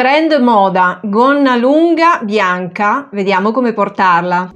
Trend moda, gonna lunga bianca, vediamo come portarla.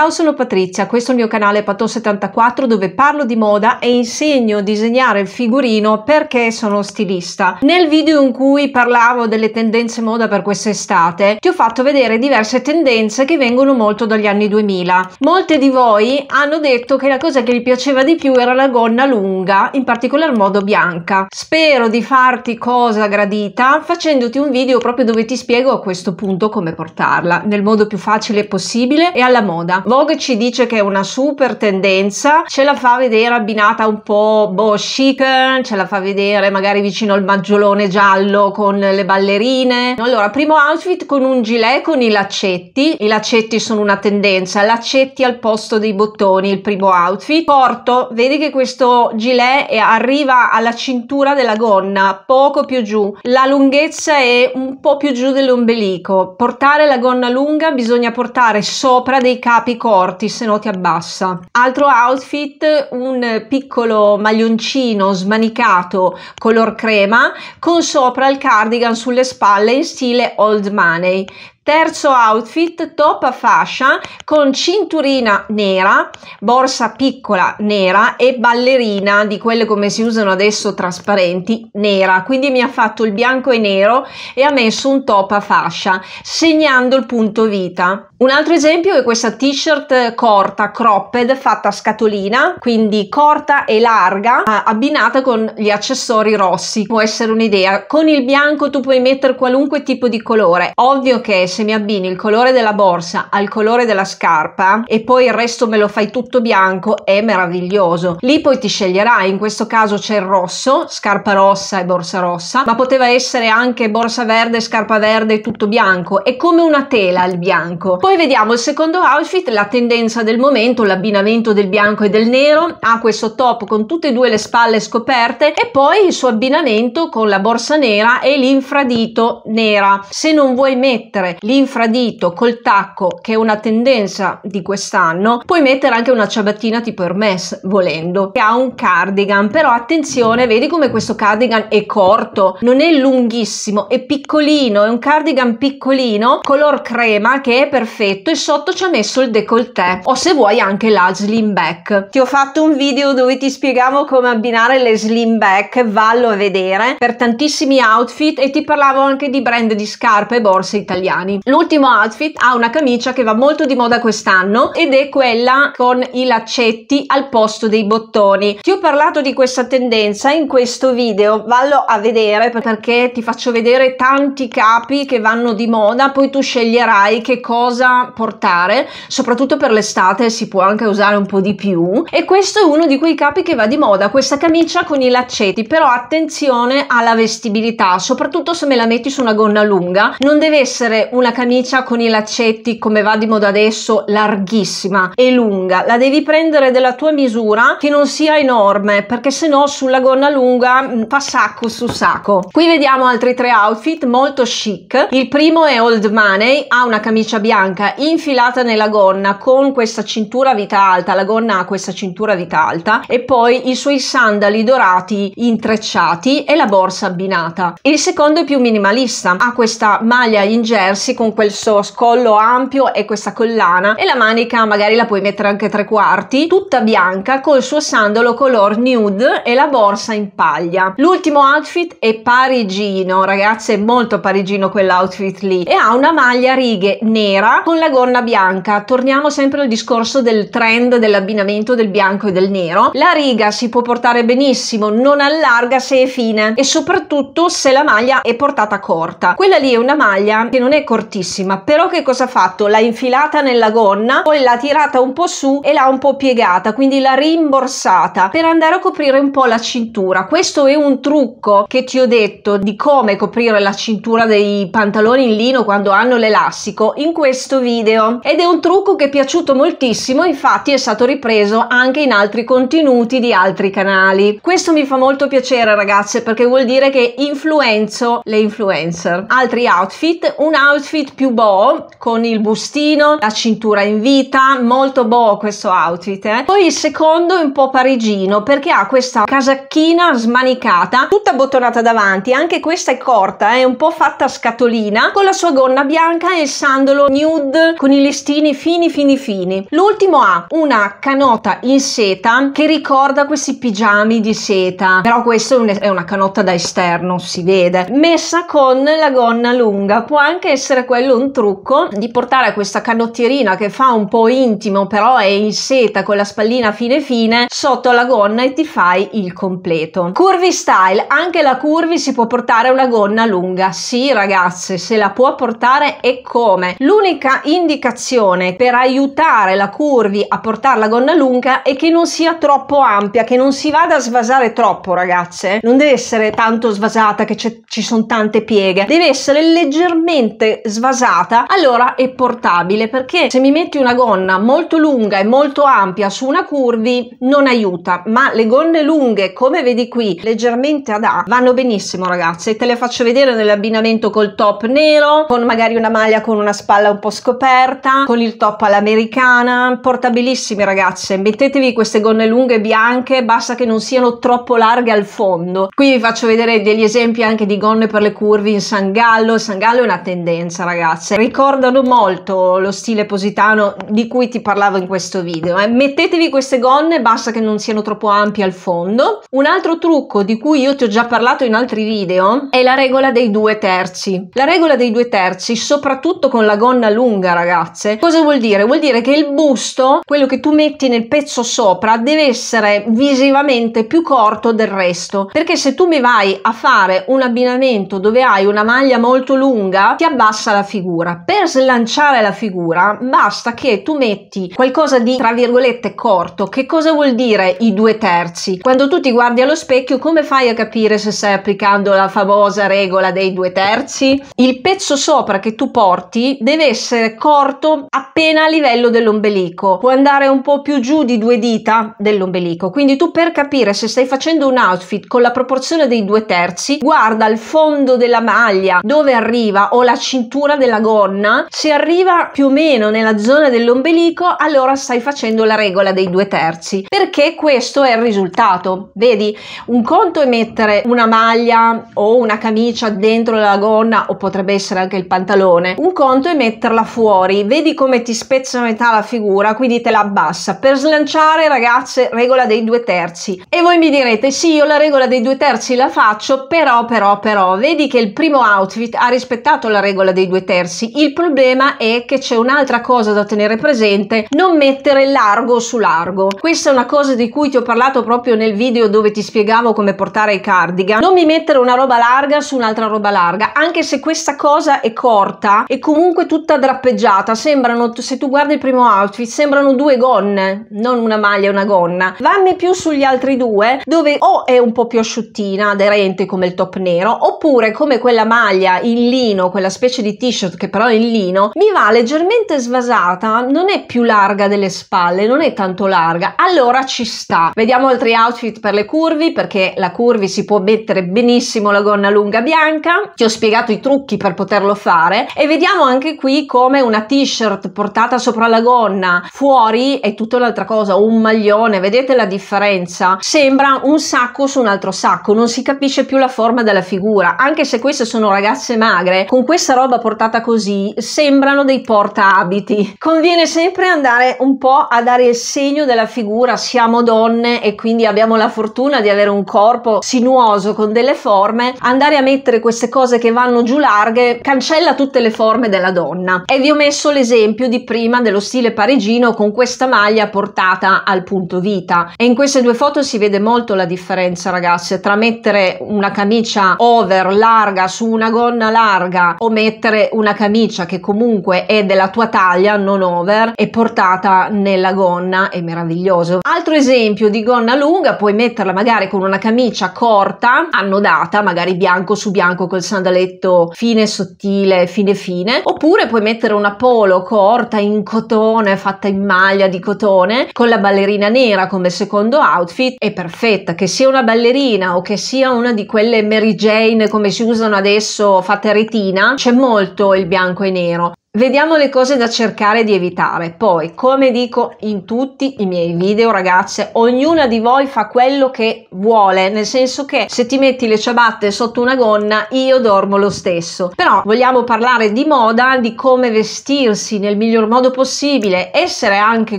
Ciao, sono Patrizia, questo è il mio canale Paton74 dove parlo di moda e insegno a disegnare il figurino perché sono stilista. Nel video in cui parlavo delle tendenze moda per quest'estate ti ho fatto vedere diverse tendenze che vengono molto dagli anni 2000. Molte di voi hanno detto che la cosa che gli piaceva di più era la gonna lunga, in particolar modo bianca. Spero di farti cosa gradita facendoti un video proprio dove ti spiego a questo punto come portarla nel modo più facile possibile e alla moda. Vogue ci dice che è una super tendenza, ce la fa vedere abbinata un po' boh, chic, ce la fa vedere magari vicino al maggiolone giallo con le ballerine. Allora, primo outfit con un gilet con i laccetti, i laccetti sono una tendenza, laccetti al posto dei bottoni, il primo outfit. Porto, vedi che questo gilet arriva alla cintura della gonna, poco più giù, la lunghezza è un po' più giù dell'ombelico. Portare la gonna lunga bisogna portare sopra dei capi corti, se no ti abbassa. Altro outfit, un piccolo maglioncino smanicato color crema con sopra il cardigan sulle spalle in stile old money. Terzo outfit, top a fascia con cinturina nera, borsa piccola nera e ballerina di quelle come si usano adesso trasparenti nera. Quindi mi ha fatto il bianco e nero e ha messo un top a fascia, segnando il punto vita. Un altro esempio è questa t-shirt corta, cropped, fatta a scatolina, quindi corta e larga, abbinata con gli accessori rossi. Può essere un'idea. Con il bianco tu puoi mettere qualunque tipo di colore. Ovvio che se mi abbini il colore della borsa al colore della scarpa e poi il resto me lo fai tutto bianco, è meraviglioso. Lì poi ti sceglierai, in questo caso c'è il rosso, scarpa rossa e borsa rossa, ma poteva essere anche borsa verde, scarpa verde e tutto bianco. È come una tela il bianco. Poi vediamo il secondo outfit, la tendenza del momento, l'abbinamento del bianco e del nero, ha questo top con tutte e due le spalle scoperte e poi il suo abbinamento con la borsa nera e l'infradito nera. Se non vuoi mettere l'infradito col tacco, che è una tendenza di quest'anno, puoi mettere anche una ciabattina tipo Hermes volendo, che ha un cardigan, però attenzione, vedi come questo cardigan è corto, non è lunghissimo, è piccolino, è un cardigan piccolino, color crema che è perfetto perfetto e sotto ci ha messo il décolleté o se vuoi anche la slim back. Ti ho fatto un video dove ti spiegavo come abbinare le slim back, vallo a vedere, per tantissimi outfit e ti parlavo anche di brand di scarpe e borse italiani. L'ultimo outfit ha una camicia che va molto di moda quest'anno ed è quella con i laccetti al posto dei bottoni. Ti ho parlato di questa tendenza in questo video, vallo a vedere perché ti faccio vedere tanti capi che vanno di moda, poi tu sceglierai che cosa portare, soprattutto per l'estate si può anche usare un po' di più e questo è uno di quei capi che va di moda, questa camicia con i laccetti, però attenzione alla vestibilità, soprattutto se me la metti su una gonna lunga, non deve essere una camicia con i laccetti come va di moda adesso larghissima e lunga, la devi prendere della tua misura che non sia enorme perché se no sulla gonna lunga mm, fa sacco su sacco. Qui vediamo altri tre outfit molto chic, il primo è Old Money, ha una camicia bianca bianca infilata nella gonna con questa cintura vita alta, la gonna ha questa cintura vita alta e poi i suoi sandali dorati intrecciati e la borsa abbinata. Il secondo è più minimalista, ha questa maglia in jersey con questo scollo ampio e questa collana e la manica magari la puoi mettere anche tre quarti, tutta bianca col suo sandalo color nude e la borsa in paglia. L'ultimo outfit è parigino, ragazzi è molto parigino quell'outfit lì e ha una maglia righe nera con la gonna bianca torniamo sempre al discorso del trend dell'abbinamento del bianco e del nero la riga si può portare benissimo non allarga se è fine e soprattutto se la maglia è portata corta quella lì è una maglia che non è cortissima però che cosa ha fatto l'ha infilata nella gonna poi l'ha tirata un po' su e l'ha un po' piegata quindi l'ha rimborsata per andare a coprire un po' la cintura questo è un trucco che ti ho detto di come coprire la cintura dei pantaloni in lino quando hanno l'elastico in questo questo video ed è un trucco che è piaciuto moltissimo infatti è stato ripreso anche in altri contenuti di altri canali questo mi fa molto piacere ragazze perché vuol dire che influenzo le influencer altri outfit un outfit più boh con il bustino la cintura in vita molto boh questo outfit eh? poi il secondo è un po' parigino perché ha questa casacchina smanicata tutta bottonata davanti anche questa è corta è un po' fatta a scatolina con la sua gonna bianca e il sandalo nude nude con i listini fini fini fini. L'ultimo ha una canota in seta che ricorda questi pigiami di seta, però questa è una canotta da esterno, si vede, messa con la gonna lunga. Può anche essere quello un trucco di portare questa canottierina che fa un po' intimo, però è in seta con la spallina fine fine sotto la gonna e ti fai il completo. Curvy style, anche la curvy si può portare una gonna lunga. Sì, ragazze, se la può portare e come. L'unica l'unica indicazione per aiutare la curvi a portare la gonna lunga è che non sia troppo ampia, che non si vada a svasare troppo ragazze, non deve essere tanto svasata che ci sono tante pieghe, deve essere leggermente svasata, allora è portabile perché se mi metti una gonna molto lunga e molto ampia su una curvi non aiuta, ma le gonne lunghe come vedi qui leggermente ad A vanno benissimo ragazze, te le faccio vedere nell'abbinamento col top nero con magari una maglia con una spalla un po' scoperta con il top all'americana, portabilissime ragazze, mettetevi queste gonne lunghe bianche, basta che non siano troppo larghe al fondo. Qui vi faccio vedere degli esempi anche di gonne per le curve in San Gallo, il San Gallo è una tendenza ragazze, ricordano molto lo stile positano di cui ti parlavo in questo video. Eh. Mettetevi queste gonne, basta che non siano troppo ampie al fondo. Un altro trucco di cui io ti ho già parlato in altri video è la regola dei due terzi. La regola dei due terzi, soprattutto con la gonna lunga, lunga ragazze. Cosa vuol dire? Vuol dire che il busto, quello che tu metti nel pezzo sopra, deve essere visivamente più corto del resto. Perché se tu mi vai a fare un abbinamento dove hai una maglia molto lunga, ti abbassa la figura. Per slanciare la figura basta che tu metti qualcosa di tra virgolette corto. Che cosa vuol dire i due terzi? Quando tu ti guardi allo specchio, come fai a capire se stai applicando la famosa regola dei due terzi? Il pezzo sopra che tu porti deve essere essere corto appena a livello dell'ombelico, può andare un po' più giù di due dita dell'ombelico. Quindi tu per capire se stai facendo un outfit con la proporzione dei due terzi, guarda il fondo della maglia dove arriva o la cintura della gonna, se arriva più o meno nella zona dell'ombelico, allora stai facendo la regola dei due terzi, perché questo è il risultato. Vedi, un conto è mettere una maglia o una camicia dentro la gonna o potrebbe essere anche il pantalone, un conto è metterla fuori, vedi come ti spezza metà la figura, quindi te la abbassa. Per slanciare, ragazze, regola dei due terzi. E voi mi direte, sì, io la regola dei due terzi la faccio, però, però, però, vedi che il primo outfit ha rispettato la regola dei due terzi. Il problema è che c'è un'altra cosa da tenere presente, non mettere largo su largo. Questa è una cosa di cui ti ho parlato proprio nel video dove ti spiegavo come portare i cardigan. Non mi mettere una roba larga su un'altra roba larga, anche se questa cosa è corta e comunque tutta drappata cappeggiata, sembrano, se tu guardi il primo outfit, sembrano due gonne, non una maglia e una gonna. Vanno più sugli altri due, dove o è un po' più asciuttina, aderente come il top nero, oppure come quella maglia in lino, quella specie di t-shirt che però è in lino, mi va leggermente svasata, non è più larga delle spalle, non è tanto larga, allora ci sta. Vediamo altri outfit per le curvi, perché la curvi si può mettere benissimo la gonna lunga bianca, ti ho spiegato i trucchi per poterlo fare e vediamo anche qui come come una t-shirt portata sopra la gonna, fuori è tutta un'altra cosa, un maglione, vedete la differenza? Sembra un sacco su un altro sacco, non si capisce più la forma della figura, anche se queste sono ragazze magre, con questa roba portata così sembrano dei porta abiti. Conviene sempre andare un po' a dare il segno della figura, siamo donne e quindi abbiamo la fortuna di avere un corpo sinuoso con delle forme, andare a mettere queste cose che vanno giù larghe cancella tutte le forme della donna. È vi ho messo l'esempio di prima dello stile parigino con questa maglia portata al punto vita e in queste due foto si vede molto la differenza ragazze tra mettere una camicia over larga su una gonna larga o mettere una camicia che comunque è della tua taglia non over e portata nella gonna è meraviglioso altro esempio di gonna lunga puoi metterla magari con una camicia corta annodata magari bianco su bianco col sandaletto fine sottile fine fine oppure puoi mettere mettere una polo corta in cotone, fatta in maglia di cotone, con la ballerina nera come secondo outfit, è perfetta. Che sia una ballerina o che sia una di quelle Mary Jane come si usano adesso fatte retina, c'è molto il bianco e nero. Vediamo le cose da cercare di evitare. Poi, come dico in tutti i miei video, ragazze, ognuna di voi fa quello che vuole, nel senso che se ti metti le ciabatte sotto una gonna, io dormo lo stesso. Però vogliamo parlare di moda, di come vestirsi nel miglior modo possibile, essere anche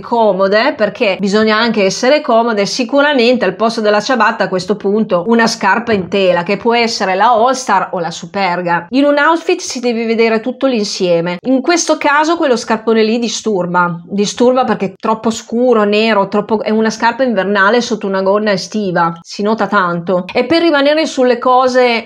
comode, perché bisogna anche essere comode, sicuramente al posto della ciabatta a questo punto una scarpa in tela, che può essere la All Star o la Superga. In un outfit si deve vedere tutto l'insieme. In in questo caso quello scarpone lì disturba, disturba perché è troppo scuro, nero, troppo... è una scarpa invernale sotto una gonna estiva, si nota tanto. E per rimanere sulle cose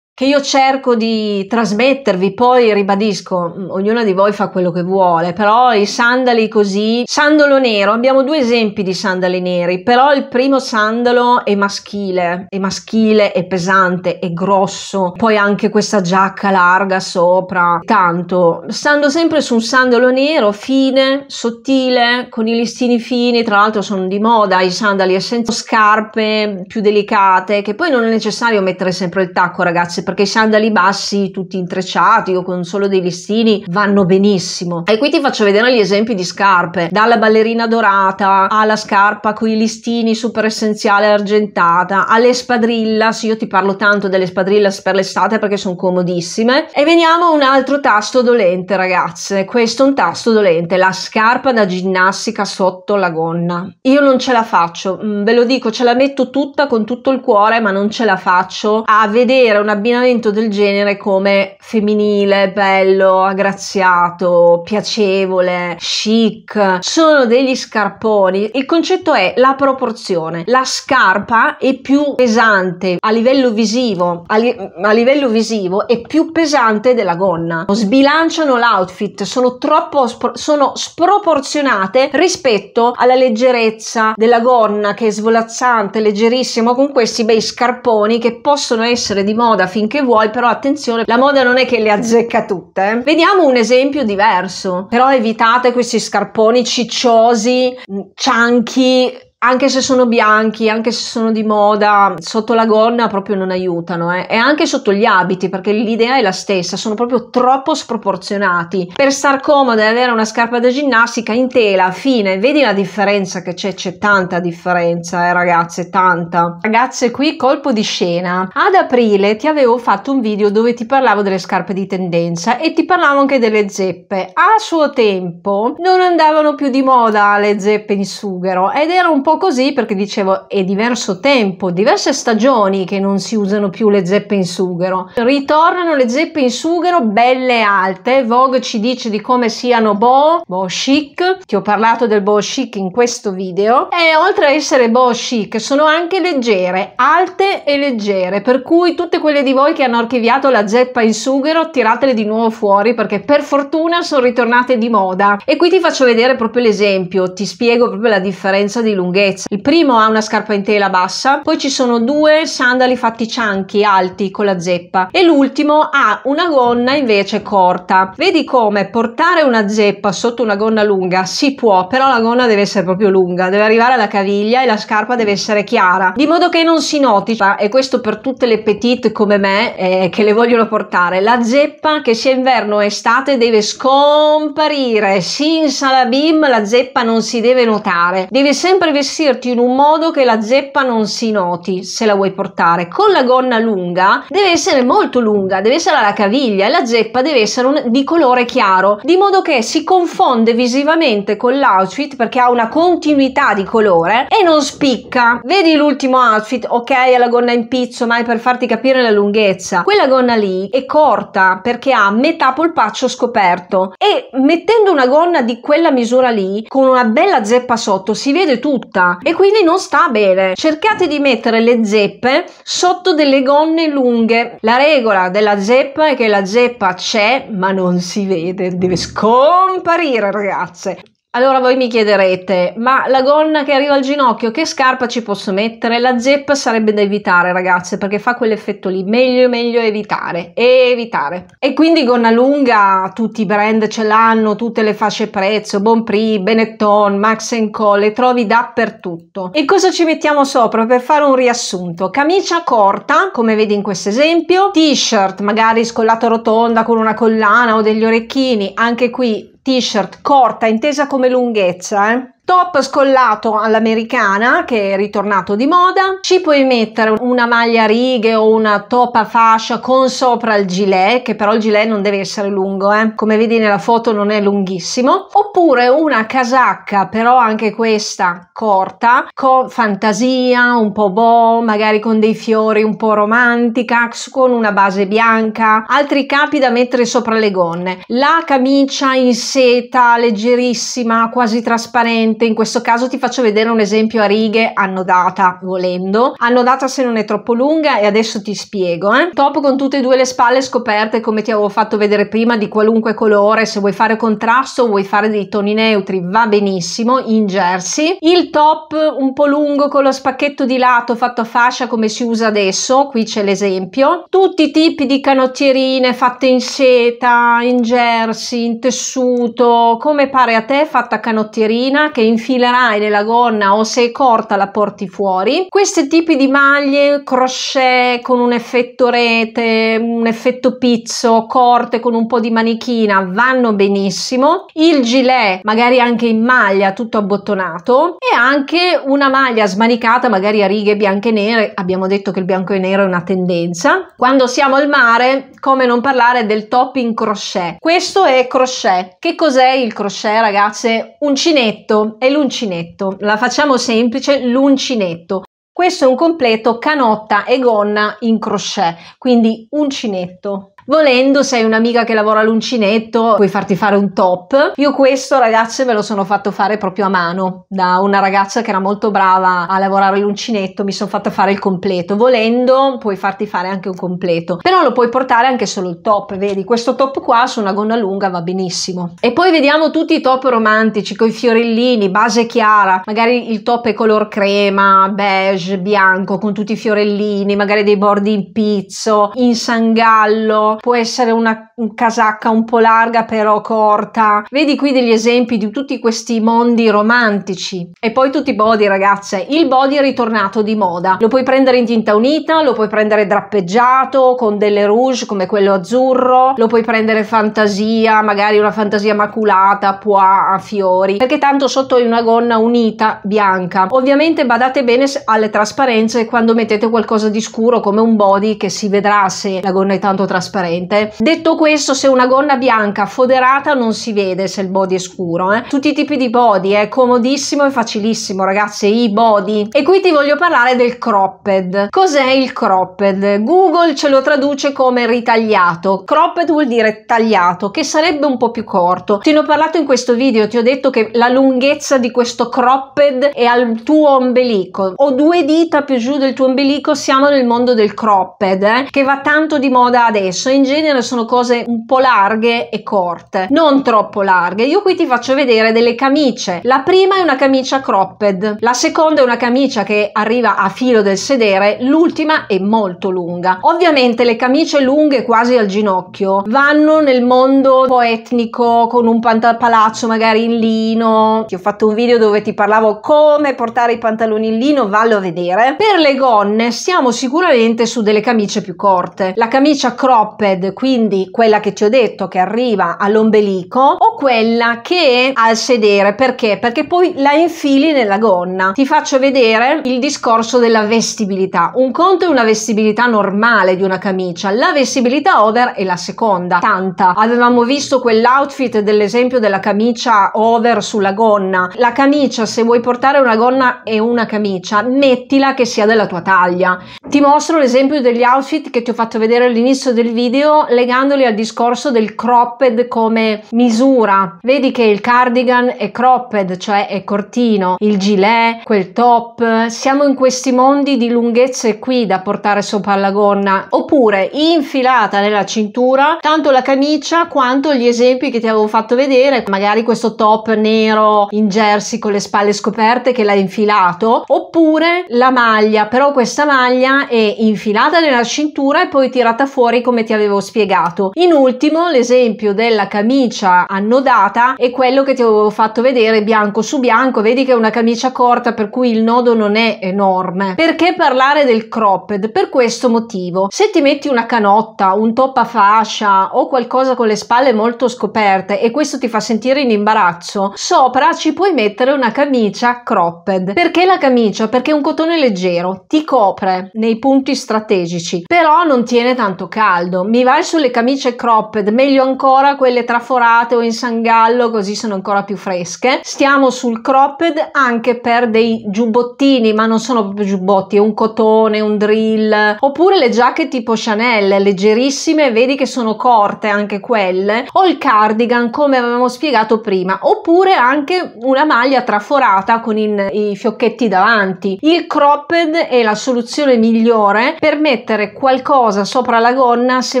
che io cerco di trasmettervi, poi ribadisco, mm, ognuna di voi fa quello che vuole, però i sandali così, sandalo nero, abbiamo due esempi di sandali neri, però il primo sandalo è maschile, è maschile, è pesante, è grosso, poi anche questa giacca larga sopra, tanto, stando sempre su un sandalo nero, fine, sottile, con i listini fini, tra l'altro sono di moda i sandali, essendo scarpe più delicate, che poi non è necessario mettere sempre il tacco ragazzi, perché i sandali bassi tutti intrecciati o con solo dei listini vanno benissimo. E qui ti faccio vedere gli esempi di scarpe, dalla ballerina dorata alla scarpa con i listini super essenziale argentata, alle spadrillas, io ti parlo tanto delle spadrillas per l'estate perché sono comodissime. E veniamo a un altro tasto dolente ragazze, questo è un tasto dolente, la scarpa da ginnastica sotto la gonna. Io non ce la faccio, mm, ve lo dico, ce la metto tutta con tutto il cuore ma non ce la faccio a vedere un abbinamento inquinamento del genere come femminile, bello, aggraziato, piacevole, chic. Sono degli scarponi. Il concetto è la proporzione. La scarpa è più pesante a livello visivo, a, li- a livello visivo è più pesante della gonna. Sbilanciano l'outfit, sono troppo spro- sono sproporzionate rispetto alla leggerezza della gonna che è svolazzante, leggerissima con questi bei scarponi che possono essere di moda fin finché vuoi, però attenzione, la moda non è che le azzecca tutte. Eh. Vediamo un esempio diverso, però evitate questi scarponi cicciosi, mm, cianchi, anche se sono bianchi, anche se sono di moda, sotto la gonna proprio non aiutano, eh. e anche sotto gli abiti, perché l'idea è la stessa, sono proprio troppo sproporzionati. Per star comoda e avere una scarpa da ginnastica in tela, fine, vedi la differenza che c'è, c'è tanta differenza, eh, ragazze, tanta. Ragazze, qui colpo di scena. Ad aprile ti avevo fatto un video dove ti parlavo delle scarpe di tendenza e ti parlavo anche delle zeppe. A suo tempo non andavano più di moda le zeppe in sughero ed era un po' po' così perché dicevo è diverso tempo, diverse stagioni che non si usano più le zeppe in sughero. Ritornano le zeppe in sughero belle alte, Vogue ci dice di come siano boh, boh chic, ti ho parlato del boh chic in questo video, e oltre a essere boh chic sono anche leggere, alte e leggere, per cui tutte quelle di voi che hanno archiviato la zeppa in sughero tiratele di nuovo fuori perché per fortuna sono ritornate di moda. E qui ti faccio vedere proprio l'esempio, ti spiego proprio la differenza di lunghezza lunghezza. Il primo ha una scarpa in tela bassa, poi ci sono due sandali fatti cianchi alti con la zeppa e l'ultimo ha una gonna invece corta. Vedi come portare una zeppa sotto una gonna lunga si può, però la gonna deve essere proprio lunga, deve arrivare alla caviglia e la scarpa deve essere chiara, di modo che non si noti e questo per tutte le petite come me eh, che le vogliono portare. La zeppa che sia inverno o estate deve scomparire, sin salabim la zeppa non si deve notare. Deve sempre vestire vestirti in un modo che la zeppa non si noti se la vuoi portare. Con la gonna lunga deve essere molto lunga, deve essere alla caviglia e la zeppa deve essere un, di colore chiaro, di modo che si confonde visivamente con l'outfit perché ha una continuità di colore e non spicca. Vedi l'ultimo outfit, ok, ha la gonna in pizzo, ma è per farti capire la lunghezza. Quella gonna lì è corta perché ha metà polpaccio scoperto e mettendo una gonna di quella misura lì con una bella zeppa sotto si vede tutto asciutta e quindi non sta bene. Cercate di mettere le zeppe sotto delle gonne lunghe. La regola della zeppa è che la zeppa c'è ma non si vede, deve scomparire ragazze. Allora voi mi chiederete, ma la gonna che arriva al ginocchio, che scarpa ci posso mettere? La zep sarebbe da evitare ragazze, perché fa quell'effetto lì, meglio meglio evitare, e evitare. E quindi gonna lunga, tutti i brand ce l'hanno, tutte le fasce prezzo, Bonprix, Benetton, Max Co, le trovi dappertutto. E cosa ci mettiamo sopra per fare un riassunto? Camicia corta, come vedi in questo esempio, t-shirt, magari scollato rotonda con una collana o degli orecchini, anche qui t-shirt corta, intesa come lunghezza, eh? top scollato all'americana che è ritornato di moda ci puoi mettere una maglia a righe o una top a fascia con sopra il gilet che però il gilet non deve essere lungo eh? come vedi nella foto non è lunghissimo oppure una casacca però anche questa corta con fantasia un po' boh magari con dei fiori un po' romantica con una base bianca altri capi da mettere sopra le gonne la camicia in seta leggerissima quasi trasparente ovviamente in questo caso ti faccio vedere un esempio a righe annodata volendo annodata se non è troppo lunga e adesso ti spiego eh. top con tutte e due le spalle scoperte come ti avevo fatto vedere prima di qualunque colore se vuoi fare contrasto vuoi fare dei toni neutri va benissimo in jersey il top un po' lungo con lo spacchetto di lato fatto a fascia come si usa adesso qui c'è l'esempio tutti i tipi di canottierine fatte in seta in jersey in tessuto come pare a te fatta canottierina che infilerai nella gonna o se è corta la porti fuori. Questi tipi di maglie crochet con un effetto rete, un effetto pizzo, corte con un po' di manichina vanno benissimo. Il gilet magari anche in maglia tutto abbottonato e anche una maglia smanicata magari a righe bianche e nere. Abbiamo detto che il bianco e nero è una tendenza. Quando siamo al mare, come non parlare del top in crochet. Questo è crochet. Che cos'è il crochet ragazze? Uncinetto è l'uncinetto. La facciamo semplice, l'uncinetto. Questo è un completo canotta e gonna in crochet, quindi uncinetto. Volendo, sei un'amica che lavora all'uncinetto, puoi farti fare un top. Io questo, ragazze, me lo sono fatto fare proprio a mano da una ragazza che era molto brava a lavorare l'uncinetto, mi sono fatta fare il completo. Volendo, puoi farti fare anche un completo, però lo puoi portare anche solo il top, vedi? Questo top qua su una gonna lunga va benissimo. E poi vediamo tutti i top romantici con i fiorellini, base chiara, magari il top è color crema, beige, bianco con tutti i fiorellini, magari dei bordi in pizzo, in sangallo può essere una casacca un po' larga però corta. Vedi qui degli esempi di tutti questi mondi romantici. E poi tutti i body ragazze, il body è ritornato di moda. Lo puoi prendere in tinta unita, lo puoi prendere drappeggiato con delle rouge come quello azzurro, lo puoi prendere fantasia, magari una fantasia maculata, pois a fiori, perché tanto sotto è una gonna unita bianca. Ovviamente badate bene alle trasparenze quando mettete qualcosa di scuro come un body che si vedrà se la gonna è tanto trasparente trasparente. Detto questo, se una gonna bianca foderata non si vede se il body è scuro. Eh. Tutti i tipi di body, è eh, comodissimo e facilissimo, ragazzi, i body. E qui ti voglio parlare del cropped. Cos'è il cropped? Google ce lo traduce come ritagliato. Cropped vuol dire tagliato, che sarebbe un po' più corto. Ti ne ho parlato in questo video, ti ho detto che la lunghezza di questo cropped è al tuo ombelico. O due dita più giù del tuo ombelico siamo nel mondo del cropped, eh, che va tanto di moda adesso in genere sono cose un po' larghe e corte, non troppo larghe. Io qui ti faccio vedere delle camicie. La prima è una camicia cropped, la seconda è una camicia che arriva a filo del sedere, l'ultima è molto lunga. Ovviamente le camicie lunghe quasi al ginocchio vanno nel mondo un po' etnico con un pantapalazzo magari in lino. Ti ho fatto un video dove ti parlavo come portare i pantaloni in lino, vallo a vedere. Per le gonne siamo sicuramente su delle camicie più corte. La camicia cropped coped, quindi quella che ci ho detto che arriva all'ombelico, o quella che è al sedere, perché? Perché poi la infili nella gonna. Ti faccio vedere il discorso della vestibilità. Un conto è una vestibilità normale di una camicia, la vestibilità over è la seconda, tanta. Avevamo visto quell'outfit dell'esempio della camicia over sulla gonna. La camicia, se vuoi portare una gonna e una camicia, mettila che sia della tua taglia. Ti mostro l'esempio degli outfit che ti ho fatto vedere all'inizio del video video legandoli al discorso del cropped come misura. Vedi che il cardigan è cropped, cioè è cortino, il gilet, quel top. Siamo in questi mondi di lunghezze qui da portare sopra la gonna, oppure infilata nella cintura, tanto la camicia quanto gli esempi che ti avevo fatto vedere, magari questo top nero in jersey con le spalle scoperte che l'ha infilato, oppure la maglia, però questa maglia è infilata nella cintura e poi tirata fuori come ti che avevo spiegato. In ultimo l'esempio della camicia annodata è quello che ti avevo fatto vedere bianco su bianco, vedi che è una camicia corta per cui il nodo non è enorme. Perché parlare del cropped? Per questo motivo. Se ti metti una canotta, un top a fascia o qualcosa con le spalle molto scoperte e questo ti fa sentire in imbarazzo, sopra ci puoi mettere una camicia cropped. Perché la camicia? Perché è un cotone leggero ti copre nei punti strategici, però non tiene tanto caldo mi va sulle camicie cropped, meglio ancora quelle traforate o in sangallo, così sono ancora più fresche. Stiamo sul cropped anche per dei giubbottini, ma non sono proprio giubbotti, è un cotone, un drill, oppure le giacche tipo Chanel, leggerissime, vedi che sono corte anche quelle, o il cardigan come avevamo spiegato prima, oppure anche una maglia traforata con in, i fiocchetti davanti. Il cropped è la soluzione migliore per mettere qualcosa sopra la gonna se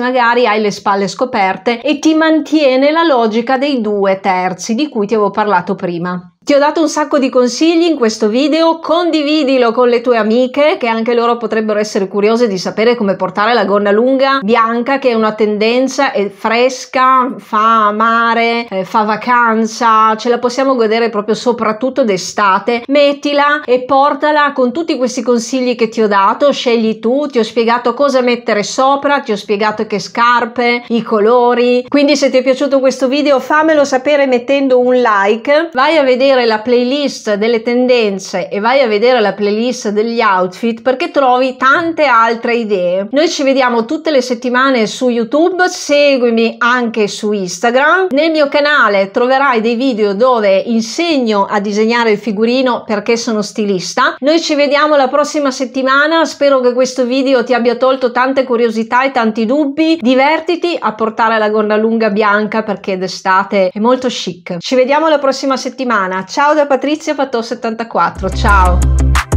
magari hai le spalle scoperte e ti mantiene la logica dei due terzi di cui ti avevo parlato prima. Ti ho dato un sacco di consigli in questo video, condividilo con le tue amiche che anche loro potrebbero essere curiose di sapere come portare la gonna lunga bianca che è una tendenza, è fresca, fa mare, eh, fa vacanza, ce la possiamo godere proprio soprattutto d'estate. Mettila e portala con tutti questi consigli che ti ho dato, scegli tu, ti ho spiegato cosa mettere sopra, ti ho spiegato che scarpe, i colori. Quindi se ti è piaciuto questo video fammelo sapere mettendo un like, vai a vedere vedere la playlist delle tendenze e vai a vedere la playlist degli outfit perché trovi tante altre idee. Noi ci vediamo tutte le settimane su YouTube, seguimi anche su Instagram. Nel mio canale troverai dei video dove insegno a disegnare il figurino perché sono stilista. Noi ci vediamo la prossima settimana, spero che questo video ti abbia tolto tante curiosità e tanti dubbi. Divertiti a portare la gonna lunga bianca perché d'estate è molto chic. Ci vediamo la prossima settimana. Ciao da Patrizia Patò74, ciao!